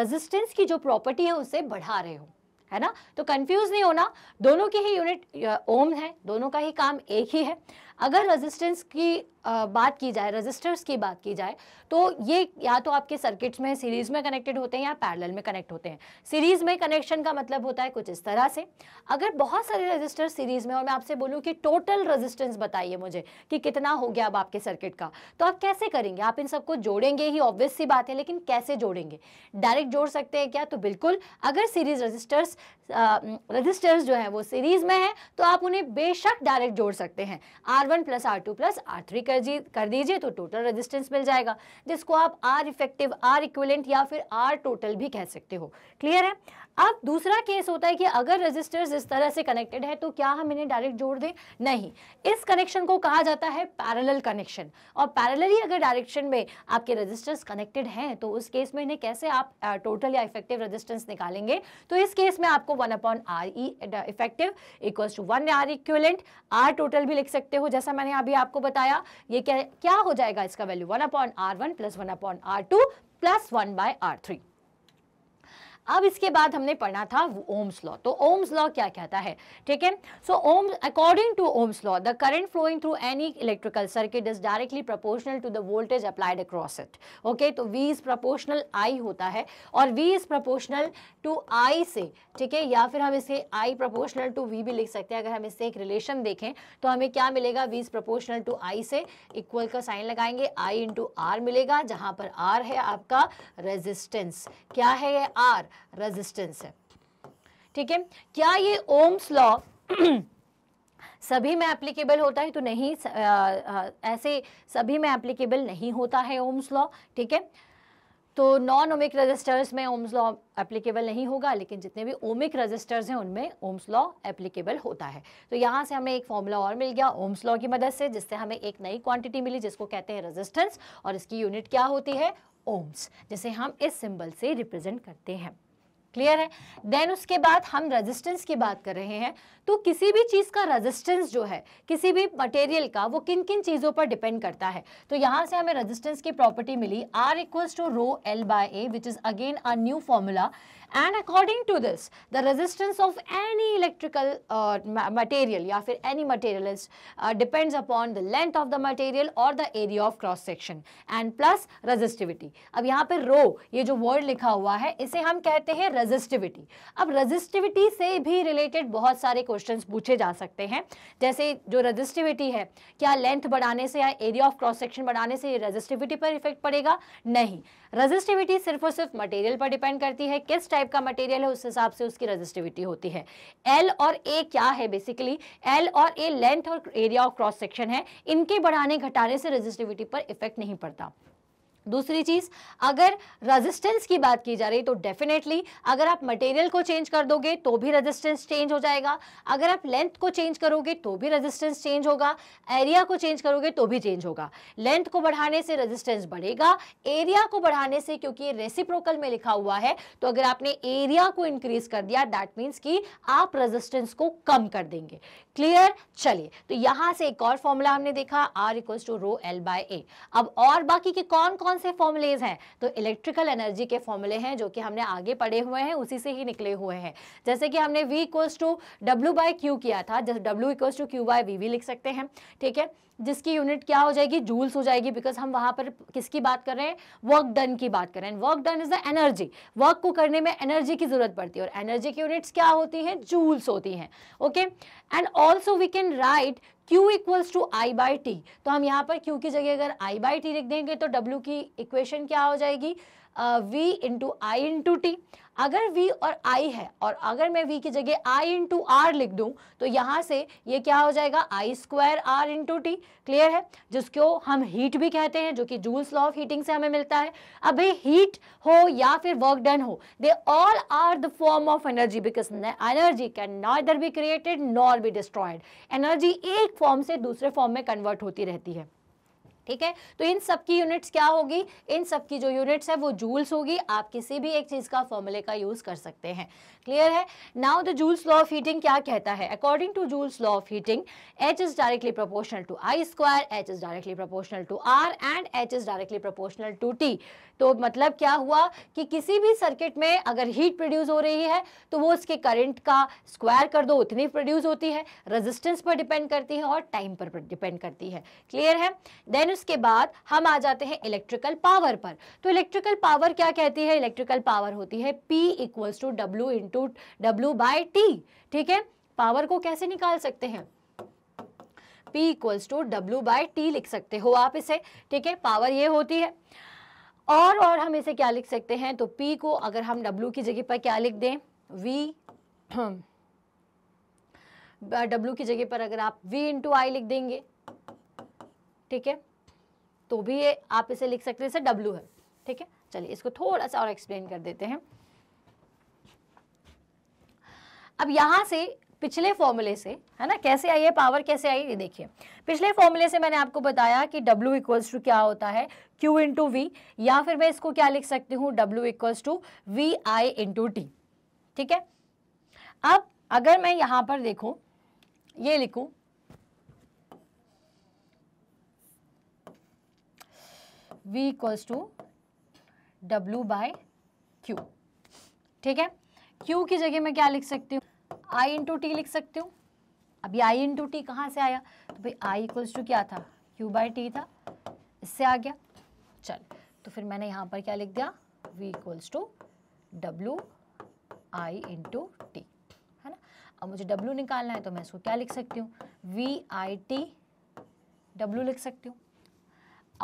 रेजिस्टेंस की जो प्रॉपर्टी है उसे बढ़ा रहे हो है ना तो कंफ्यूज नहीं होना दोनों के ही यूनिट ओम है दोनों का ही काम एक ही है अगर रेजिस्टेंस की बात की जाए रजिस्टर्स की बात की जाए तो ये या तो आपके सर्किट्स में सीरीज में कनेक्टेड होते हैं या पैरेलल में कनेक्ट होते हैं सीरीज में कनेक्शन का मतलब होता है कुछ इस तरह से अगर बहुत सारे रजिस्टर सीरीज में और मैं आपसे बोलूँ कि टोटल रजिस्टेंस बताइए मुझे कि कितना हो गया अब आपके सर्किट का तो आप कैसे करेंगे आप इन सबको जोड़ेंगे ही ऑब्वियस सी बात है लेकिन कैसे जोड़ेंगे डायरेक्ट जोड़ सकते हैं क्या तो बिल्कुल अगर सीरीज रजिस्टर्स रजिस्टर्स जो है वो सीरीज में है तो आप उन्हें बेशक डायरेक्ट जोड़ सकते हैं R one plus R two plus R three कर जी कर दीजिए तो टोटल रेजिस्टेंस मिल जाएगा जिसको आप आर इफेक्टिव आर इक्विलेंट या फिर आर टोटल भी कह सकते हो क्लियर है अब दूसरा केस होता है कि अगर रजिस्टर्स इस तरह से कनेक्टेड है तो क्या हम इन्हें डायरेक्ट जोड़ दें नहीं इस कनेक्शन को कहा जाता है पैरेलल कनेक्शन और पैरेलली अगर डायरेक्शन में आपके रजिस्टर्स कनेक्टेड हैं तो उस केस में इन्हें कैसे आप टोटल या इफेक्टिव रजिस्टेंस निकालेंगे तो इस केस में आपको one upon R E effective equal to one R equivalent R total भी लिख सकते हो जैसा मैंने अभी आपको बताया ये क्या क्या हो जाएगा इसका value one upon R one plus one upon R two plus one by R three अब इसके बाद हमने पढ़ा था ओम्स लॉ तो ओम्स लॉ क्या कहता है ठीक है so Ohm according to Ohm's law the current flowing through any electrical circuit is directly proportional to the voltage applied across it okay तो वी इज प्रपोर्शनल आई होता है और V is proportional to I से ठीक है या फिर हम इसे आई प्रपोर्शनल टू वी भी लिख सकते हैं अगर हम इससे एक रिलेशन देखें तो हमें क्या मिलेगा V is proportional to I से इक्वल का साइन लगाएंगे आई इंटू आर मिलेगा जहां पर आर है आपका रेजिस्टेंस क्या है ये आर रेजिस्टेंस है ठीक है क्या ये ओम्स लॉ (clears throat) सभी में एप्लीकेबल होता है तो नहीं आ, आ, ऐसे सभी में एप्लीकेबल नहीं होता है ओम्स लॉ ठीक है तो नॉन ओमिक रजिस्टर्स में ओम्स लॉ एप्लीकेबल नहीं होगा लेकिन जितने भी ओमिक रजिस्टर्स हैं उनमें ओम्स लॉ एप्लीकेबल होता है तो यहाँ से हमें एक फॉर्मूला और मिल गया ओम्स लॉ की मदद से जिससे हमें एक नई क्वांटिटी मिली जिसको कहते हैं रजिस्टेंस और इसकी यूनिट क्या होती है ओम्स जिसे हम इस सिंबल से रिप्रेजेंट करते हैं क्लियर है देन उसके बाद हम रेजिस्टेंस की बात कर रहे हैं तो किसी भी चीज़ का रेजिस्टेंस जो है किसी भी मटेरियल का वो किन किन चीज़ों पर डिपेंड करता है तो यहाँ से हमें रेजिस्टेंस की प्रॉपर्टी मिली R equals to rho L by A which is again a new formula and according to this the resistance of any electrical material या फिर any material is depends upon the length of the material और the area of cross section and plus resistivity अब यहाँ पर रो ये जो word लिखा हुआ है इसे हम कहते हैं रेजिस्टिविटी अब रेजिस्टिविटी से भी रिलेटेड बहुत सारे क्वेश्चन पूछे जा सकते हैं जैसे जो रेजिस्टिविटी है क्या लेंथ बढ़ाने से या एरिया ऑफ क्रॉस सेक्शन बढ़ाने से रेजिस्टिविटी पर इफेक्ट पड़ेगा नहीं रजिस्टिविटी सिर्फ और सिर्फ मटेरियल पर डिपेंड करती है किस टाइप का मटेरियल है उस हिसाब से उसकी रजिस्टिविटी होती है एल और ए क्या है बेसिकली एल और ए लेंथ और एरिया और क्रॉस सेक्शन है इनके बढ़ाने घटाने से रजिस्टिविटी पर इफेक्ट नहीं पड़ता दूसरी चीज़ अगर रेजिस्टेंस की बात की जा रही है तो डेफिनेटली अगर आप मटेरियल को चेंज कर दोगे तो भी रेजिस्टेंस चेंज हो जाएगा अगर आप लेंथ को चेंज करोगे तो भी रेजिस्टेंस चेंज होगा एरिया को चेंज करोगे तो भी चेंज होगा लेंथ को बढ़ाने से रेजिस्टेंस बढ़ेगा एरिया को बढ़ाने से क्योंकि रेसिप्रोकल में लिखा हुआ है तो अगर आपने एरिया को इंक्रीज कर दिया दैट मीन्स कि आप रेजिस्टेंस को कम कर देंगे क्लियर चलिए तो यहां से एक और फॉर्मूला हमने देखा R equals to rho L by A अब और बाकी के कौन कौन कौन से फॉर्मुलेज हैं तो इलेक्ट्रिकल एनर्जी के फॉर्मूले हैं जो कि हमने आगे पढ़े हुए हैं उसी से ही निकले हुए हैं जैसे कि हमने V equals to W by Q किया था जैसे W equals to Q by V भी लिख सकते हैं ठीक है जिसकी यूनिट क्या हो जाएगी जूल्स हो जाएगी बिकॉज हम वहाँ पर किसकी बात कर रहे हैं वर्क डन की बात कर रहे हैं work done is the energy work को करने में एनर्जी की जरूरत पड़ती है और एनर्जी की यूनिट्स क्या होती हैं जूल्स होती हैं okay and also we can write Q equals to I by T तो हम यहाँ पर Q की जगह अगर I बाई टी लिख देंगे तो W की इक्वेशन क्या हो जाएगी V into I into T अगर वी और आई है और अगर मैं वी की जगह आई इंटू आर लिख दूं तो यहां से ये क्या हो जाएगा I square R into T clear है जिसको हम हीट भी कहते हैं जो कि जूल्स लॉ ऑफ हीटिंग से हमें मिलता है अब हीट हो या फिर वर्क डन हो they all are the form of energy because energy can neither be created nor be destroyed energy एक फॉर्म से दूसरे फॉर्म में कन्वर्ट होती रहती है ठीक है तो इन सब की यूनिट्स क्या होगी इन सब की जो यूनिट्स है वो जूल्स होगी आप किसी भी एक चीज़ का फॉर्मूले का यूज़ कर सकते हैं क्लियर है now the Joule's law of heating क्या कहता है according to Joule's law of heating H is directly proportional to I square H is directly proportional to R and H is directly proportional to T तो मतलब क्या हुआ कि किसी भी सर्किट में अगर हीट प्रोड्यूस हो रही है तो वो उसके करंट का स्क्वायर कर दो उतनी प्रोड्यूस होती है रेजिस्टेंस पर डिपेंड करती है और टाइम पर डिपेंड करती है क्लियर है देन फिर उसके बाद हम आ जाते हैं इलेक्ट्रिकल पावर पर तो इलेक्ट्रिकल पावर क्या कहती है इलेक्ट्रिकल पावर होती है P equals to W into W by T ठीक है पावर को कैसे निकाल सकते हैं P equals to W by T लिख सकते हो आप इसे ठीक है पावर ये होती है और और हम इसे क्या लिख सकते हैं तो पी को अगर हम डब्ल्यू की जगह पर क्या लिख दें वी डब्ल्यू की जगह पर अगर आप वी इंटू आई लिख देंगे ठीक है तो भी ये आप इसे लिख सकते हैं इसे W है ठीक है चलिए इसको थोड़ा सा और एक्सप्लेन कर देते हैं अब यहां से पिछले फॉर्मूले से है ना कैसे आई है पावर कैसे आई ये देखिए पिछले फॉर्मूले से मैंने आपको बताया कि W इक्वल्स टू क्या होता है Q इंटू वी या फिर मैं इसको क्या लिख सकती हूँ W equals to V I into T ठीक है अब अगर मैं यहां पर देखूं ये लिखूं V equals to W by Q ठीक है Q की जगह मैं क्या लिख सकती हूँ I इंटू टी लिख सकती हूँ अभी I इंटू टी कहाँ से आया तो भाई I इक्वल्स टू क्या था Q बाय टी था इससे आ गया चल तो फिर मैंने यहाँ पर क्या लिख दिया V equals to W I into T है ना अब मुझे W निकालना है तो मैं इसको क्या लिख सकती हूँ वी आई टी डब्लू लिख सकती हूँ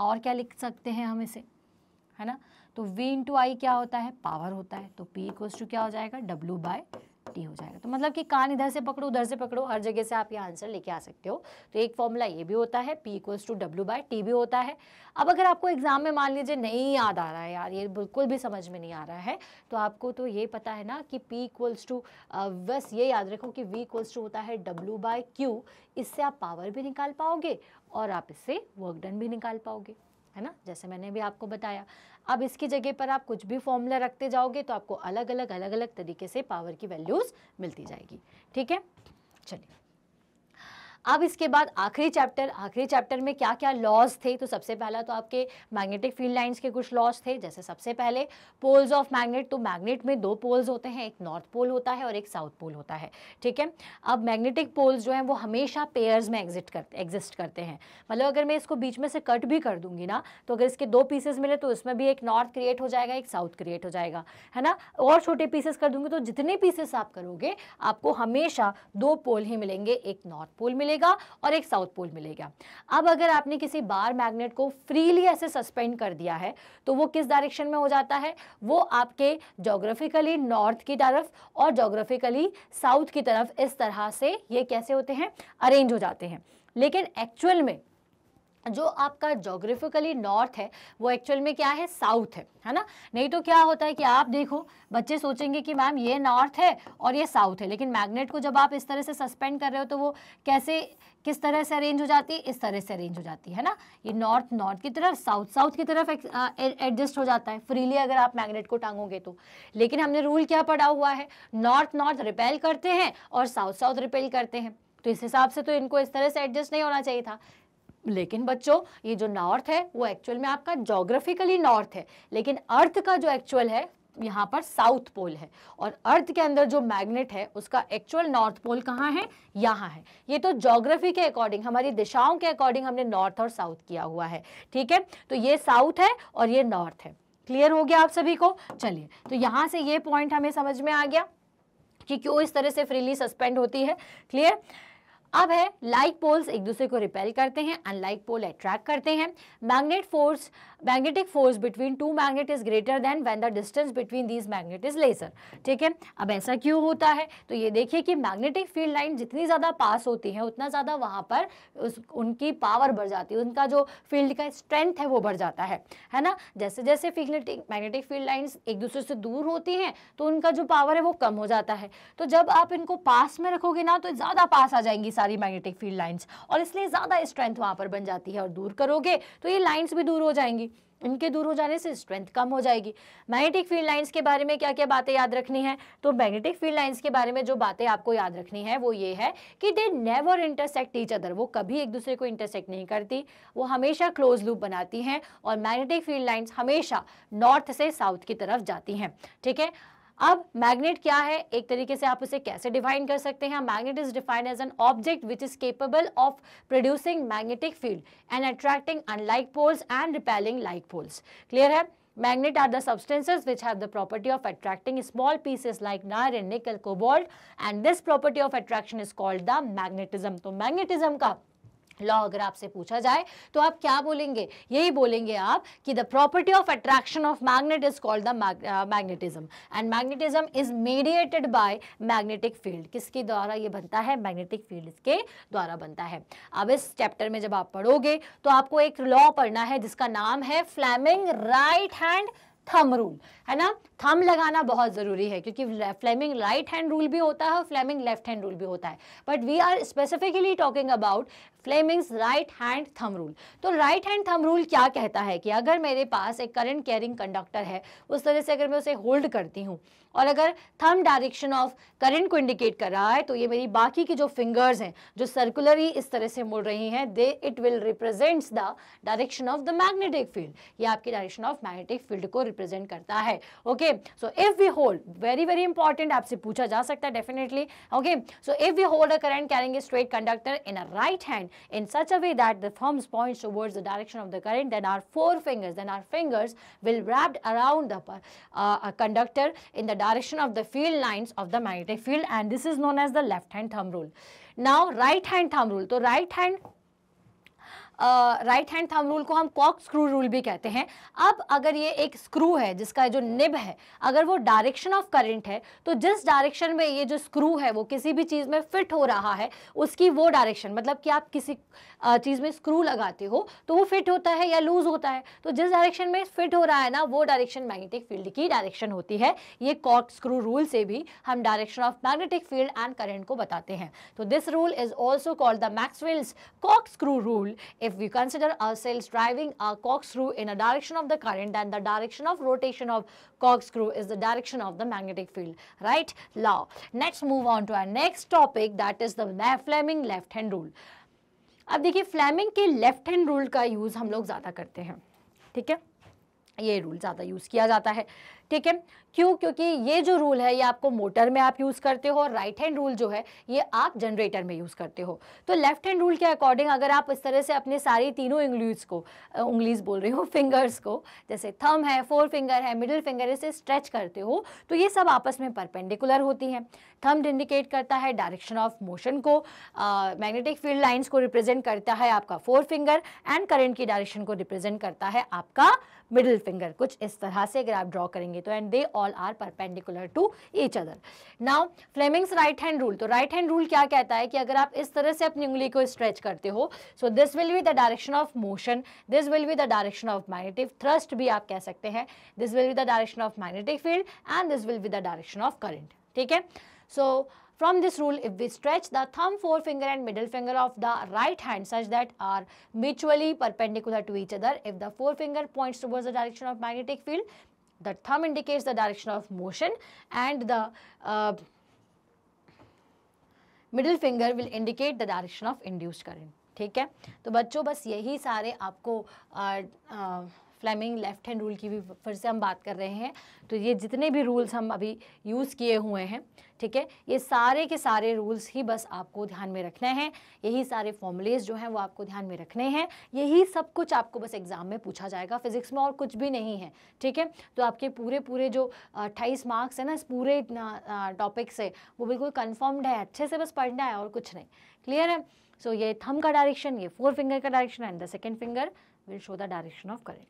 और क्या लिख सकते हैं हम इसे है ना तो V इंटू आई क्या होता है पावर होता है तो P इक्वल्स टू क्या हो जाएगा W बाय टी हो जाएगा तो मतलब कि कान इधर से पकड़ो उधर से पकड़ो हर जगह से आप ये आंसर लेके आ सकते हो तो एक फॉर्मूला ये भी होता है P equals to W by T भी होता है अब अगर आपको एग्जाम में मान लीजिए नहीं याद आ रहा है यार ये बिल्कुल भी समझ में नहीं आ रहा है तो आपको तो ये पता है ना कि पी इक्वल्स टू बस ये याद रखो कि वी इक्वल्स टू होता है डब्ल्यू बाय क्यू इससे आप पावर भी निकाल पाओगे और आप इससे वर्क डन भी निकाल पाओगे है ना जैसे मैंने भी आपको बताया अब इसकी जगह पर आप कुछ भी फॉर्मूला रखते जाओगे तो आपको अलग अलग अलग अलग तरीके से पावर की वैल्यूज़ मिलती जाएगी ठीक है चलिए अब इसके बाद आखिरी चैप्टर आखिरी चैप्टर में क्या क्या लॉज थे तो सबसे पहला तो आपके मैग्नेटिक फील्ड लाइन्स के कुछ लॉज थे जैसे सबसे पहले पोल्स ऑफ मैग्नेट तो मैग्नेट में दो पोल्स होते हैं एक नॉर्थ पोल होता है और एक साउथ पोल होता है ठीक है अब मैग्नेटिक पोल्स जो हैं वो हमेशा पेयर्स में एग्जिट कर एग्जिस्ट करते हैं मतलब अगर मैं इसको बीच में से कट भी कर दूंगी ना तो अगर इसके दो पीसेज मिले तो उसमें भी एक नॉर्थ क्रिएट हो जाएगा एक साउथ क्रिएट हो जाएगा है ना और छोटे पीसेस कर दूंगी तो जितने पीसेस आप करोगे आपको हमेशा दो पोल ही मिलेंगे एक नॉर्थ पोल मिलेगा मिलेगा और एक साउथ पोल मिलेगा अब अगर आपने किसी बार मैग्नेट को फ्रीली ऐसे सस्पेंड कर दिया है तो वो किस डायरेक्शन में हो जाता है वो आपके जोग्राफिकली नॉर्थ की तरफ और जोग्राफिकली साउथ की तरफ इस तरह से ये कैसे होते हैं अरेंज हो जाते हैं लेकिन एक्चुअल में जो आपका जोग्राफिकली नॉर्थ है वो एक्चुअल में क्या है साउथ है है ना नहीं तो क्या होता है कि आप देखो बच्चे सोचेंगे कि मैम ये नॉर्थ है और ये साउथ है लेकिन मैग्नेट को जब आप इस तरह से सस्पेंड कर रहे हो तो वो कैसे किस तरह से अरेंज हो जाती है इस तरह से अरेंज हो जाती है ना ये नॉर्थ नॉर्थ की तरफ साउथ साउथ की तरफ एडजस्ट हो जाता है फ्रीली अगर आप मैग्नेट को टांगोगे तो लेकिन हमने रूल क्या पड़ा हुआ है नॉर्थ नॉर्थ रिपेल करते हैं और साउथ साउथ रिपेल करते हैं तो इस हिसाब से तो इनको इस तरह से एडजस्ट नहीं होना चाहिए था लेकिन बच्चों ये जो नॉर्थ है वो एक्चुअल में आपका जोग्राफिकली नॉर्थ है लेकिन अर्थ का जो एक्चुअल है यहाँ पर साउथ पोल है और अर्थ के अंदर जो मैग्नेट है उसका एक्चुअल नॉर्थ पोल कहाँ है यहाँ है ये तो जोग्राफी के अकॉर्डिंग हमारी दिशाओं के अकॉर्डिंग हमने नॉर्थ और साउथ किया हुआ है ठीक है तो ये साउथ है और ये नॉर्थ है क्लियर हो गया आप सभी को चलिए तो यहाँ से ये पॉइंट हमें समझ में आ गया कि क्यों इस तरह से फ्रीली सस्पेंड होती है क्लियर अब है लाइक पोल्स एक दूसरे को रिपेल करते हैं अनलाइक पोल अट्रैक्ट करते हैं magnet force magnetic force between two magnet is greater than when the distance between these magnet is lesser ठीक है अब ऐसा क्यों होता है तो ये देखिए कि मैग्नेटिक फील्ड लाइन जितनी ज़्यादा पास होती है उतना ज़्यादा वहाँ पर उस, उनकी पावर बढ़ जाती है उनका जो फील्ड का स्ट्रेंथ है वो बढ़ जाता है है ना जैसे जैसे फील्डिंग मैग्नेटिक फील्ड लाइन्स एक दूसरे से दूर होती हैं तो उनका जो पावर है वो कम हो जाता है तो जब आप इनको पास में रखोगे ना तो ज़्यादा पास आ जाएंगी सारी मैग्नेटिक फील्ड लाइन्स और इसलिए ज़्यादा स्ट्रेंथ वहाँ पर बन जाती है और दूर करोगे तो ये लाइन्स भी दूर हो जाएंगी इनके दूर हो जाने से स्ट्रेंथ कम हो जाएगी मैग्नेटिक फील्ड लाइंस के बारे में क्या क्या बातें याद रखनी है तो मैग्नेटिक फील्ड लाइंस के बारे में जो बातें आपको याद रखनी है वो ये है कि they never intersect each other वो कभी एक दूसरे को इंटरसेक्ट नहीं करती वो हमेशा क्लोज लूप बनाती हैं और मैग्नेटिक फील्ड लाइन्स हमेशा नॉर्थ से साउथ की तरफ जाती हैं ठीक है अब मैग्नेट क्या है एक तरीके से आप उसे कैसे डिफाइन कर सकते हैं magnet is defined as an object which is capable of producing magnetic field and attracting unlike poles and repelling like poles clear है magnet are the substances which have the property of attracting small pieces like नार and nickel cobalt and this property of attraction is called the magnetism तो magnetism का law अगर आपसे पूछा जाए तो आप क्या बोलेंगे यही बोलेंगे आप कि the property of attraction of magnet is called the magnetism and magnetism is mediated by magnetic field किसके द्वारा ये बनता है मैग्नेटिक फील्ड के द्वारा बनता है अब इस चैप्टर में जब आप पढ़ोगे तो आपको एक लॉ पढ़ना है जिसका नाम है Fleming right hand thumb rule है ना थम लगाना बहुत ज़रूरी है क्योंकि फ्लेमिंग राइट हैंड रूल भी होता है और फ्लेमिंग लेफ्ट हैंड रूल भी होता है but we are specifically talking about Fleming's right hand thumb rule तो राइट हैंड थम रूल क्या कहता है कि अगर मेरे पास एक करंट कैरिंग कंडक्टर है उस तरह से अगर मैं उसे होल्ड करती हूँ और अगर थम डायरेक्शन ऑफ करंट को इंडिकेट कर रहा है तो ये मेरी बाकी की जो फिंगर्स हैं जो सर्कुलरली इस तरह से मुड़ रही हैं they it will represents the direction of the magnetic field ये आपकी डायरेक्शन ऑफ मैग्नेटिक फील्ड को रिप्रेजेंट करता है okay so if we hold very very important आपसे पूछा जा सकता है definitely okay so if we hold a current carrying straight conductor in a right hand hand in such a way that the thumbs points towards the direction of the current, then our four fingers, then our fingers will wrapped around the uh, conductor in the direction of the field lines of the magnetic field and this is known as the left hand thumb rule. Now right hand thumb rule. So right hand right hand thumb rule को हम Kock screw rule भी कहते हैं अब अगर ये एक screw है जिसका जो निब है अगर वो डायरेक्शन ऑफ करंट है तो जिस डायरेक्शन में ये जो स्क्रू है वो किसी भी चीज़ में फिट हो रहा है उसकी वो डायरेक्शन मतलब कि आप किसी चीज़ में स्क्रू लगाते हो तो वो फिट होता है या लूज़ होता है तो जिस डायरेक्शन में फिट हो रहा है ना वो डायरेक्शन मैग्नेटिक फील्ड की डायरेक्शन होती है ये कॉक स्क्रू रूल से भी हम direction of magnetic field and current को बताते हैं तो this rule is also called the Maxwell's कॉक screw rule If we consider ourselves driving a corkscrew in a direction of the current then the direction of rotation of corkscrew is the direction of the magnetic field, right? Now, next move on to our next topic that is the Fleming left hand rule. अब देखिए Fleming के left hand rule का use हम लोग ज़्यादा करते हैं ठीक है ये रूल ज़्यादा यूज़ किया जाता है ठीक है क्यों क्योंकि ये जो रूल है ये आपको मोटर में आप यूज़ करते हो और राइट हैंड रूल जो है ये आप जनरेटर में यूज़ करते हो तो लेफ्ट हैंड रूल के अकॉर्डिंग अगर आप इस तरह से अपने सारी तीनों इंग्लिस को उंगलीज बोल रही हूँ फिंगर्स को जैसे थम है फोर फिंगर है मिडिल फिंगर इसे स्ट्रेच करते हो तो ये सब आपस में परपेंडिकुलर होती हैं थम्ड इंडिकेट करता है डायरेक्शन ऑफ मोशन को मैग्नेटिक फील्ड लाइन्स को रिप्रेजेंट करता है आपका फोर फिंगर एंड करेंट की डायरेक्शन को रिप्रेजेंट करता है आपका मिडिल फिंगर कुछ इस तरह से अगर आप ड्रॉ करेंगे तो and they all are perpendicular to each other now Fleming's right hand rule तो राइट हैंड रूल क्या कहता है कि अगर आप इस तरह से अपनी उंगली को स्ट्रेच करते हो so this will be the direction of motion this will be the direction of magnetic thrust भी आप कह सकते हैं this will be the direction of magnetic field and this will be the direction of current ठीक है सो so, From this rule, if we stretch the thumb forefinger and middle finger of the right hand such that are mutually perpendicular to each other, if the forefinger points towards the direction of magnetic field, the thumb indicates the direction of motion and the uh, middle finger will indicate the direction of induced current. ठीक है तो बच्चों बस यही सारे आपको आ, आ, फ्लेमिंग लेफ्ट हैंड रूल की भी फिर से हम बात कर रहे हैं तो ये जितने भी रूल्स हम अभी यूज़ किए हुए हैं ठीक है ये सारे के सारे रूल्स ही बस आपको ध्यान में रखना है यही सारे फॉर्मुलेज जो हैं वो आपको ध्यान में रखने हैं यही सब कुछ आपको बस एग्ज़ाम में पूछा जाएगा फिजिक्स में और कुछ भी नहीं है ठीक है तो आपके पूरे पूरे जो अट्ठाईस मार्क्स है ना इस पूरे टॉपिक से वो बिल्कुल कन्फर्म्ड है अच्छे से बस पढ़ना है और कुछ नहीं क्लियर है सो so, ये थम का डायरेक्शन ये फोर फिंगर का direction and the second finger will show the direction of current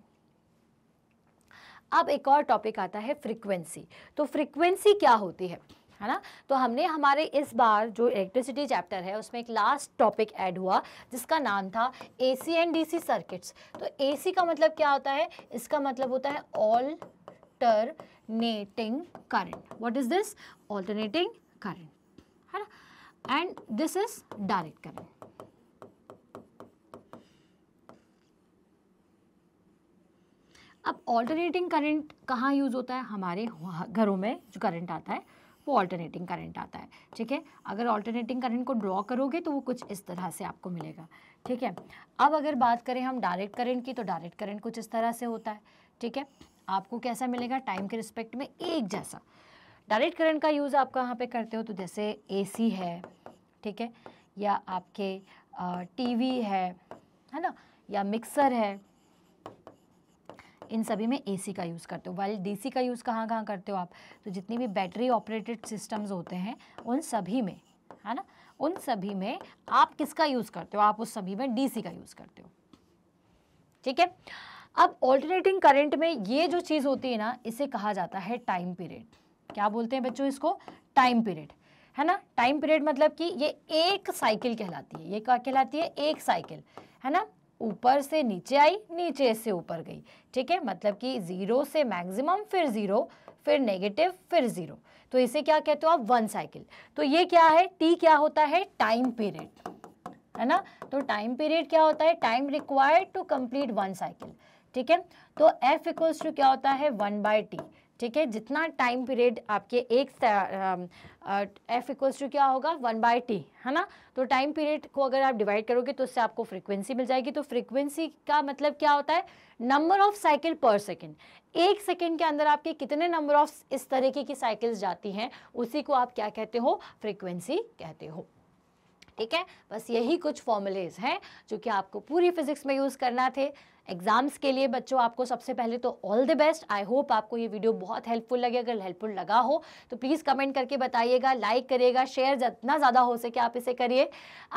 अब एक और टॉपिक आता है फ्रीक्वेंसी तो फ्रीक्वेंसी क्या होती है है ना तो हमने हमारे इस बार जो इलेक्ट्रिसिटी चैप्टर है उसमें एक लास्ट टॉपिक ऐड हुआ जिसका नाम था A C and D C circuits तो ए सी का मतलब क्या होता है इसका मतलब होता है alternating current what is this alternating current है ना and this is direct current अब ऑल्टरनेटिंग करंट कहाँ यूज़ होता है हमारे घरों में जो करंट आता है वो ऑल्टरनेटिंग करंट आता है ठीक है अगर ऑल्टरनेटिंग करंट को ड्रॉ करोगे तो वो कुछ इस तरह से आपको मिलेगा ठीक है अब अगर बात करें हम डायरेक्ट करंट की तो डायरेक्ट करंट कुछ इस तरह से होता है ठीक है आपको कैसा मिलेगा टाइम के रिस्पेक्ट में एक जैसा डायरेक्ट करंट का यूज़ आप कहाँ पर करते हो तो जैसे ए है ठीक है या आपके टी है है ना या मिक्सर है इन सभी में एसी का यूज़ करते हो वाइल डीसी का यूज़ कहाँ कहाँ करते हो आप तो जितनी भी बैटरी ऑपरेटेड सिस्टम्स होते हैं उन सभी में है ना उन सभी में आप किसका यूज़ करते हो आप उस सभी में डीसी का यूज़ करते हो ठीक है अब ऑल्टरनेटिंग करंट में ये जो चीज़ होती है ना इसे कहा जाता है टाइम पीरियड क्या बोलते हैं बच्चों इसको टाइम पीरियड है ना टाइम पीरियड मतलब कि ये एक साइकिल कहलाती है ये क्या कहलाती है एक साइकिल है ना ऊपर से नीचे आई नीचे से ऊपर गई ठीक है मतलब कि ज़ीरो से मैक्सिमम फिर ज़ीरो फिर नेगेटिव फिर ज़ीरो तो इसे क्या कहते हो आप वन साइकिल तो ये क्या है टी क्या होता है टाइम पीरियड है ना तो टाइम पीरियड क्या होता है time required to complete one cycle ठीक है तो एफ इक्वल्स टू क्या होता है वन बाय टी ठीक है जितना टाइम पीरियड आपके एक एफ इक्वल्स टू क्या होगा वन बाय टी है ना तो टाइम पीरियड को अगर आप डिवाइड करोगे तो उससे आपको फ्रीक्वेंसी मिल जाएगी तो फ्रीक्वेंसी का मतलब क्या होता है number of cycle per second एक सेकेंड के अंदर आपके कितने नंबर ऑफ इस तरीके की साइकिल्स जाती हैं उसी को आप क्या कहते हो फ्रिक्वेंसी कहते हो ठीक है बस यही कुछ फॉर्मुलेज हैं जो कि आपको पूरी फिजिक्स में यूज़ करना थे एग्जाम्स के लिए बच्चों आपको सबसे पहले तो all the best I hope आपको ये वीडियो बहुत हेल्पफुल लगे अगर हेल्पफुल लगा हो तो प्लीज़ कमेंट करके बताइएगा लाइक करिएगा शेयर जितना ज़्यादा हो सके आप इसे करिए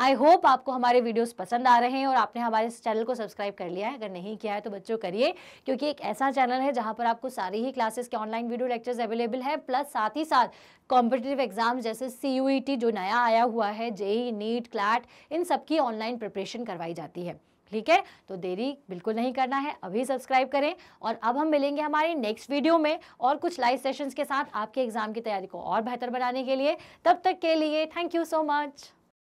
आई होप आपको हमारे वीडियोज़ पसंद आ रहे हैं और आपने हमारे इस चैनल को सब्सक्राइब कर लिया है अगर नहीं किया है तो बच्चों करिए क्योंकि एक ऐसा चैनल है जहाँ पर आपको सारी ही क्लासेस के ऑनलाइन वीडियो लेक्चर्स अवेलेबल हैं प्लस साथ ही साथ कॉम्पिटेटिव एग्जाम जैसे सी e जो नया आया हुआ है जेई नीट क्लैट इन सबकी ऑनलाइन प्रिपरेशन करवाई जाती है ठीक है तो देरी बिल्कुल नहीं करना है अभी सब्सक्राइब करें और अब हम मिलेंगे हमारे नेक्स्ट वीडियो में और कुछ लाइव सेशंस के साथ आपके एग्जाम की तैयारी को और बेहतर बनाने के लिए तब तक के लिए थैंक यू सो मच